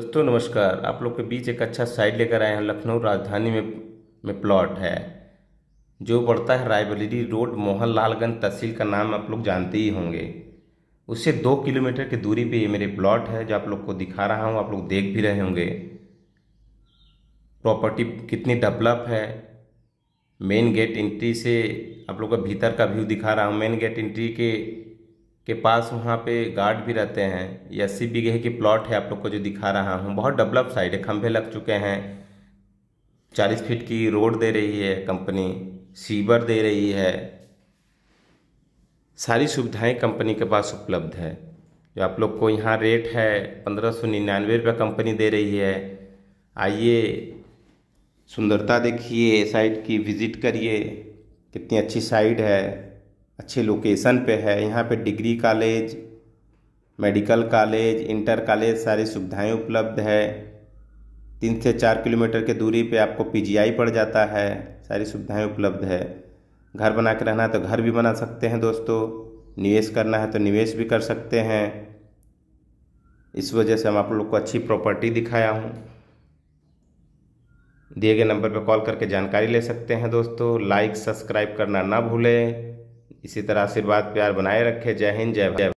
दोस्तों नमस्कार आप लोग के बीच एक अच्छा साइड लेकर आए हैं लखनऊ राजधानी में में प्लॉट है जो पड़ता है रायबरेली रोड मोहन लालगंज तहसील का नाम आप लोग जानते ही होंगे उससे दो किलोमीटर की दूरी पे ये मेरे प्लॉट है जो आप लोग को दिखा रहा हूँ आप लोग देख भी रहे होंगे प्रॉपर्टी कितनी डेवलप है मेन गेट एंट्री से आप लोग का भीतर का व्यू दिखा रहा हूँ मेन गेट एंट्री के के पास वहाँ पे गार्ड भी रहते हैं सी अस्सी बीघे की प्लॉट है आप लोग को जो दिखा रहा हूँ बहुत डेवलप साइड है खंभे लग चुके हैं चालीस फीट की रोड दे रही है कंपनी सीवर दे रही है सारी सुविधाएं कंपनी के पास उपलब्ध है जो आप लोग को यहाँ रेट है पंद्रह सौ निन्यानवे रुपये कंपनी दे रही है आइए सुंदरता देखिए साइट की विज़िट करिए कितनी अच्छी साइट है अच्छे लोकेशन पे है यहाँ पे degree college medical college inter college सारी सुविधाएं उपलब्ध है तीन से चार किलोमीटर के दूरी पे आपको पीजीआई पड़ जाता है सारी सुविधाएं उपलब्ध है घर बना के रहना है तो घर भी बना सकते हैं दोस्तों निवेश करना है तो निवेश भी कर सकते हैं इस वजह से हम आप लोग को अच्छी प्रॉपर्टी दिखाया हूँ दिए गए नंबर पर कॉल करके जानकारी ले सकते हैं दोस्तों लाइक सब्सक्राइब करना ना भूलें इसी तरह आशीर्वाद प्यार बनाए रखे जय हिंद जय भारत